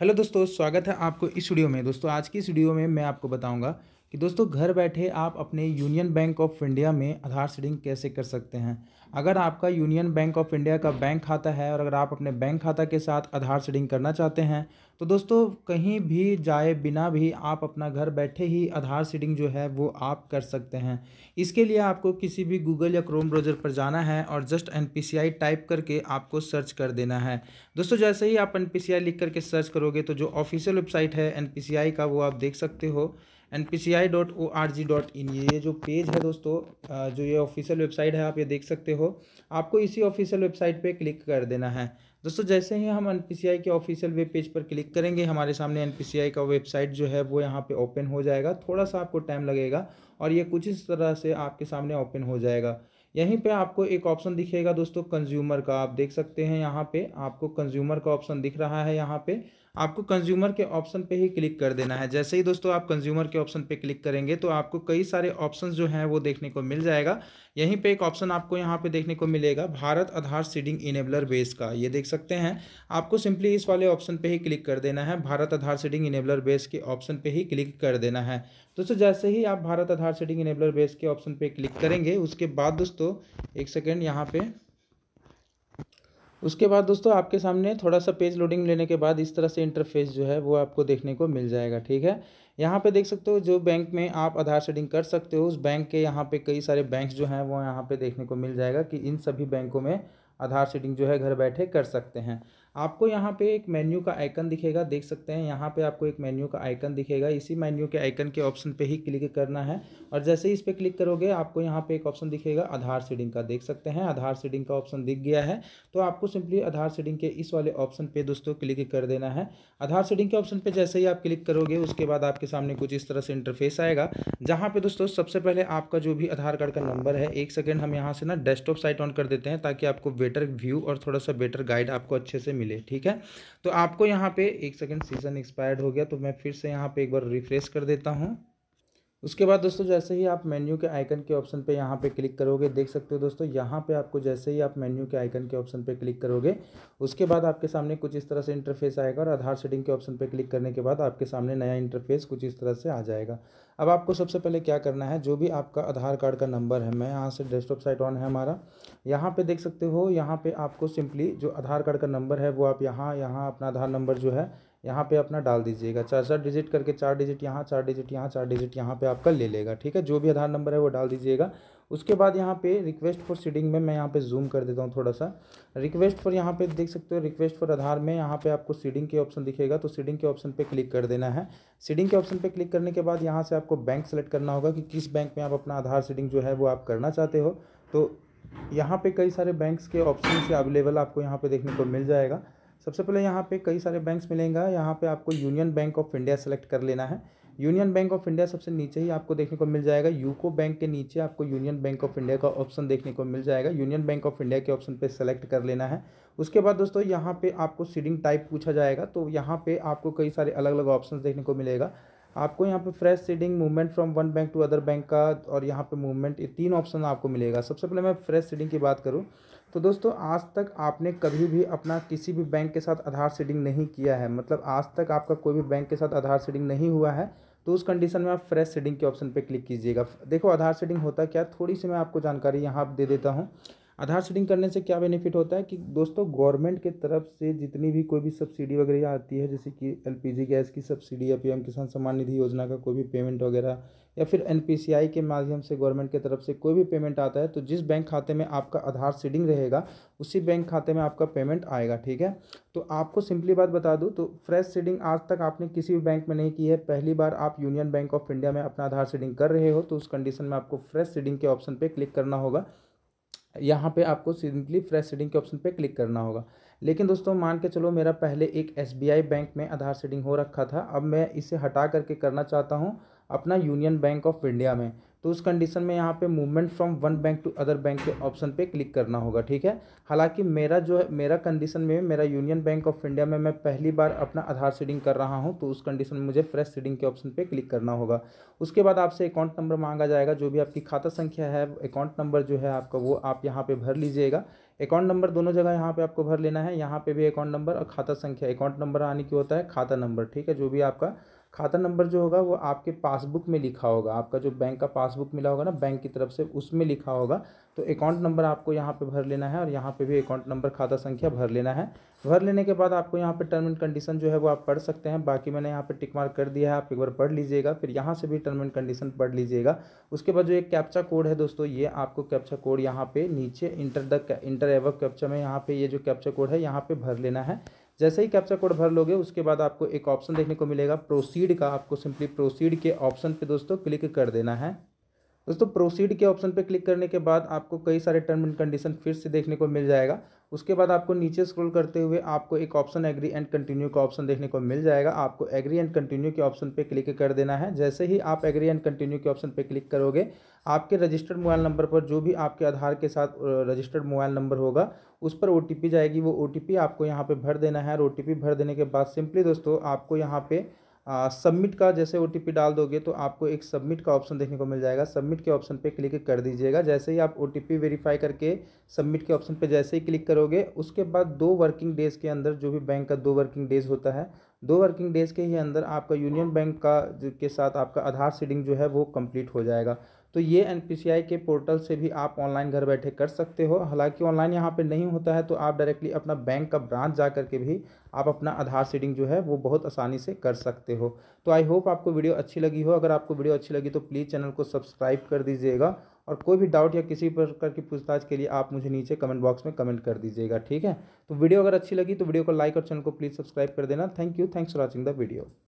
hello दोस्तों स्वागत है आपको इस वीडियो में दोस्तों आज की इस वीडियो में मैं आपको बताऊंगा कि दोस्तों घर बैठे आप अपने यूनियन बैंक ऑफ इंडिया में आधार सीडिंग कैसे कर सकते हैं अगर आपका यूनियन बैंक ऑफ इंडिया का बैंक खाता है और अगर आप अपने बैंक खाता के साथ आधार सीडिंग करना चाहते हैं तो दोस्तों कहीं भी जाए बिना भी आप अपना घर बैठे ही आधार सीडिंग जो है वो आप कर सकते हैं इसके लिए आपको किसी भी गूगल या क्रोम ब्राउज़र पर जाना है और जस्ट एन टाइप करके आपको सर्च कर देना है दोस्तों जैसे ही आप एन लिख करके सर्च करोगे तो जो ऑफिशियल वेबसाइट है एन का वो आप देख सकते हो N P C I dot O R G dot in ये जो पेज है दोस्तों जो ये ऑफिशियल वेबसाइट है आप ये देख सकते हो आपको इसी ऑफिशियल वेबसाइट पे क्लिक कर देना है दोस्तों जैसे ही हम एन पी सी आई के ऑफिशियल वेब पेज पर क्लिक करेंगे हमारे सामने एन पी सी आई का वेबसाइट जो है वो यहाँ पे ओपन हो जाएगा थोड़ा सा आपको टाइम लगेगा और ये कुछ इस तरह से आपके सामने ओपन हो जाएगा यहीं पे आपको एक ऑप्शन दिखेगा दोस्तों कंज्यूमर का आप देख सकते हैं यहाँ पे आपको कंज्यूमर का ऑप्शन दिख रहा है यहाँ पे आपको कंज्यूमर के ऑप्शन पे ही क्लिक कर देना है जैसे ही दोस्तों आप कंज्यूमर के ऑप्शन पे क्लिक करेंगे तो आपको कई सारे ऑप्शन जो हैं वो देखने को मिल जाएगा यहीं पे एक ऑप्शन आपको यहाँ पे देखने को मिलेगा Bharat Aadhaar seeding enabler base का ये देख सकते हैं आपको सिंपली इस वाले ऑप्शन पर ही क्लिक कर देना है Bharat Aadhaar seeding enabler base के ऑप्शन पर ही क्लिक कर देना है दोस्तों जैसे ही आप Bharat Aadhaar seeding enabler base के ऑप्शन पर क्लिक करेंगे उसके बाद दोस्तों एक सेकेंड यहाँ पर उसके बाद दोस्तों आपके सामने थोड़ा सा पेज लोडिंग लेने के बाद इस तरह से इंटरफेस जो है वो आपको देखने को मिल जाएगा ठीक है यहाँ पे देख सकते हो जो बैंक में आप आधार सेडिंग कर सकते हो उस बैंक के यहाँ पे कई सारे बैंक्स जो हैं वो यहाँ पे देखने को मिल जाएगा कि इन सभी बैंकों में आधार सेटिंग जो है घर बैठे कर सकते हैं आपको यहाँ पे एक मेन्यू का आइकन दिखेगा देख सकते हैं यहाँ पे आपको एक मेन्यू का आइकन दिखेगा इसी मेन्यू के आइकन के ऑप्शन पे ही क्लिक करना है और जैसे ही इस पर क्लिक करोगे आपको यहाँ पे एक ऑप्शन दिखेगा आधार सीडिंग का देख सकते हैं आधार सीडिंग का ऑप्शन दिख गया है तो आपको सिंपली आधार सीडिंग के इस वाले ऑप्शन पर दोस्तों क्लिक कर देना है आधार सीडिंग के ऑप्शन पर जैसे ही आप क्लिक करोगे उसके बाद आपके सामने कुछ इस तरह से इंटरफेस आएगा जहाँ पर दोस्तों सबसे पहले आपका जो भी आधार कार्ड का नंबर है एक सेकेंड हम यहाँ से ना डेस्कटॉप साइट ऑन कर देते हैं ताकि आपको बेटर व्यू और थोड़ा सा बेटर गाइड आपको अच्छे से मिले ठीक है तो आपको यहाँ पे एक सेकेंड सीज़न एक्सपायर्ड हो गया तो मैं फिर से यहाँ पे एक बार रिफ्रेश कर देता हूँ उसके बाद दोस्तों जैसे ही आप मेन्यू के आइकन के ऑप्शन पे यहाँ पे क्लिक करोगे देख सकते हो दोस्तों यहाँ पे आपको जैसे ही आप मेन्यू के आइकन के ऑप्शन पे क्लिक करोगे उसके बाद आपके सामने कुछ इस तरह से इंटरफेस आएगा और आधार सेटिंग के ऑप्शन पे क्लिक करने के बाद आपके सामने नया इंटरफेस कुछ इस तरह से आ जाएगा अब आपको सबसे पहले क्या करना है जो भी आपका आधार कार्ड का नंबर है मैं यहाँ से डेस्कटॉप साइट ऑन है हमारा यहाँ पे देख सकते हो यहाँ पे आपको सिंपली जो आधार कार्ड का नंबर है वो आप यहाँ यहाँ अपना आधार नंबर जो है यहाँ पे अपना डाल दीजिएगा चार चार डिजिट करके चार डिजिट यहाँ चार डिजिट यहाँ चार डिजिट यहाँ पे आपका ले लेगा ठीक है जो भी आधार नंबर है वो डाल दीजिएगा उसके बाद यहाँ पे रिक्वेस्ट फॉर सीडिंग में मैं यहाँ पे जूम कर देता हूँ थोड़ा सा रिक्वेस्ट फॉर यहाँ पे देख सकते हो रिक्वेस्ट फॉर आधार में यहाँ पे आपको सीडिंग के ऑप्शन दिखेगा तो सीडिंग के ऑप्शन पे क्लिक कर देना है सीडिंग के ऑप्शन पे क्लिक करने के बाद यहाँ से आपको बैंक सेलेक्ट करना होगा कि किस बैंक में आप अपना आधार सीडिंग जो है वो आप करना चाहते हो तो यहाँ पर कई सारे बैंक्स के ऑप्शन से अवेलेबल आपको यहाँ पर देखने को मिल जाएगा सबसे पहले यहाँ पे कई सारे बैंक्स मिलेंगे यहाँ पे आपको Union Bank of India select कर लेना है यूनियन बैंक ऑफ इंडिया सबसे नीचे ही आपको देखने को मिल जाएगा यूको बैंक के नीचे आपको यूनियन बैंक ऑफ इंडिया का ऑप्शन देखने को मिल जाएगा यूनियन बैंक ऑफ इंडिया के ऑप्शन पे सेलेक्ट कर लेना है उसके बाद दोस्तों यहाँ पे आपको सीडिंग टाइप पूछा जाएगा तो यहाँ पे आपको कई सारे अलग अलग ऑप्शन देखने को मिलेगा आपको यहाँ पे fresh seeding movement from one bank to other bank का और यहाँ पे मूवमेंट ये तीन ऑप्शन आपको मिलेगा सबसे पहले मैं फ्रेश सीडिंग की बात करूँ तो दोस्तों आज तक आपने कभी भी अपना किसी भी बैंक के साथ आधार सीडिंग नहीं किया है मतलब आज तक आपका कोई भी बैंक के साथ आधार सीडिंग नहीं हुआ है तो उस कंडीशन में आप फ्रेश सेटिंग के ऑप्शन पर क्लिक कीजिएगा देखो आधार सेटिंग होता क्या थोड़ी सी मैं आपको जानकारी यहाँ आप दे देता हूँ आधार सीडिंग करने से क्या बेनिफिट होता है कि दोस्तों गवर्नमेंट के तरफ से जितनी भी कोई भी सब्सिडी वगैरह आती है जैसे कि एलपीजी गैस की सब्सिडी या पीएम किसान सम्मान निधि योजना का कोई भी पेमेंट वगैरह या फिर एनपीसीआई के माध्यम से गवर्नमेंट के तरफ से कोई भी पेमेंट आता है तो जिस बैंक खाते में आपका आधार सीडिंग रहेगा उसी बैंक खाते में आपका पेमेंट आएगा ठीक है तो आपको सिंपली बात बता दूँ तो फ्रेश सीडिंग आज तक आपने किसी भी बैंक में नहीं की है पहली बार आप यूनियन बैंक ऑफ इंडिया में अपना आधार सीडिंग कर रहे हो तो उस कंडीशन में आपको फ्रेश सीडिंग के ऑप्शन पर क्लिक करना होगा यहाँ पे आपको सिंपली फ्रेश सीडिंग के ऑप्शन पे क्लिक करना होगा लेकिन दोस्तों मान के चलो मेरा पहले एक एस बैंक में आधार सेडिंग हो रखा था अब मैं इसे हटा करके करना चाहता हूँ अपना यूनियन बैंक ऑफ इंडिया में तो उस कंडीशन में यहाँ पे movement from one bank to other bank के ऑप्शन पे क्लिक करना होगा ठीक है हालांकि मेरा जो है मेरा कंडीशन में मेरा यूनियन बैंक ऑफ इंडिया में मैं पहली बार अपना आधार सीडिंग कर रहा हूँ तो उस कंडीशन में मुझे फ्रेश सीडिंग के ऑप्शन पे क्लिक करना होगा उसके बाद आपसे अकाउंट नंबर मांगा जाएगा जो भी आपकी खाता संख्या है अकाउंट नंबर जो है आपका वो आप यहाँ पर भर लीजिएगा अकाउंट नंबर दोनों जगह यहाँ पे आपको भर लेना है यहाँ पे भी अकाउंट नंबर और खाता संख्या अकाउंट नंबर आने की होता है खाता नंबर ठीक है जो भी आपका खाता नंबर जो होगा वो आपके पासबुक में लिखा होगा आपका जो बैंक का पासबुक मिला होगा ना बैंक की तरफ से उसमें लिखा होगा तो अकाउंट नंबर आपको यहाँ पे भर लेना है और यहाँ पे भी अकाउंट नंबर खाता संख्या भर लेना है भर लेने के बाद आपको यहाँ पे टर्म एंड कंडीशन जो है वो आप पढ़ सकते हैं बाकी मैंने यहाँ पे टिक मार्क कर दिया है आप एक बार पढ़ लीजिएगा फिर यहाँ से भी टर्म एंड कंडीशन पढ़ लीजिएगा उसके बाद जो एक कैप्चा कोड है दोस्तों ये आपको कैप्चा कोड यहाँ पे नीचे इंटर द इंटर एवक कैप्चा में यहाँ पे ये जो कैप्चा कोड है यहाँ पे भर लेना है जैसे ही कैप्चा कोड भर लोगे उसके बाद आपको एक ऑप्शन देखने को मिलेगा प्रोसीड का आपको सिंपली प्रोसीड के ऑप्शन पे दोस्तों क्लिक कर देना है दोस्तों प्रोसीड के ऑप्शन पे क्लिक करने के बाद आपको कई सारे टर्म एंड कंडीशन फिर से देखने को मिल जाएगा उसके बाद आपको नीचे स्क्रॉल करते हुए आपको एक ऑप्शन एग्री एंड कंटिन्यू का ऑप्शन देखने को मिल जाएगा आपको एग्री एंड कंटिन्यू के ऑप्शन पे क्लिक कर देना है जैसे ही आप एग्री एंड कंटिन्यू के ऑप्शन पे क्लिक करोगे आपके रजिस्टर्ड मोबाइल नंबर पर जो भी आपके आधार के साथ रजिस्टर्ड मोबाइल नंबर होगा उस पर ओ जाएगी वो ओ आपको यहाँ पर भर देना है और ओ भर देने के बाद सिंपली दोस्तों आपको यहाँ पर सबमिट का जैसे ओ डाल दोगे तो आपको एक सबमिट का ऑप्शन देखने को मिल जाएगा सबमिट के ऑप्शन पे क्लिक कर दीजिएगा जैसे ही आप ओ वेरीफाई करके सबमिट के ऑप्शन पे जैसे ही क्लिक करोगे उसके बाद दो वर्किंग डेज़ के अंदर जो भी बैंक का दो वर्किंग डेज़ होता है दो वर्किंग डेज़ के ही अंदर आपका यूनियन बैंक का के साथ आपका आधार सीडिंग जो है वो कम्प्लीट हो जाएगा तो ये एन के पोर्टल से भी आप ऑनलाइन घर बैठे कर सकते हो हालांकि ऑनलाइन यहाँ पे नहीं होता है तो आप डायरेक्टली अपना बैंक का ब्रांच जा करके भी आप अपना आधार सीडिंग जो है वो बहुत आसानी से कर सकते हो तो आई होप आपको वीडियो अच्छी लगी हो अगर आपको वीडियो अच्छी लगी तो प्लीज़ चैनल को सब्सक्राइब कर दीजिएगा और कोई भी डाउट या किसी प्रकार की पूछताछ के लिए आप मुझे नीचे कमेंट बॉक्स में कमेंट कर दीजिएगा ठीक है तो वीडियो अगर अच्छी लगी तो वीडियो को लाइक और चैनल को प्लीज़ सब्सक्राइब कर देना thank you thanks for watching the video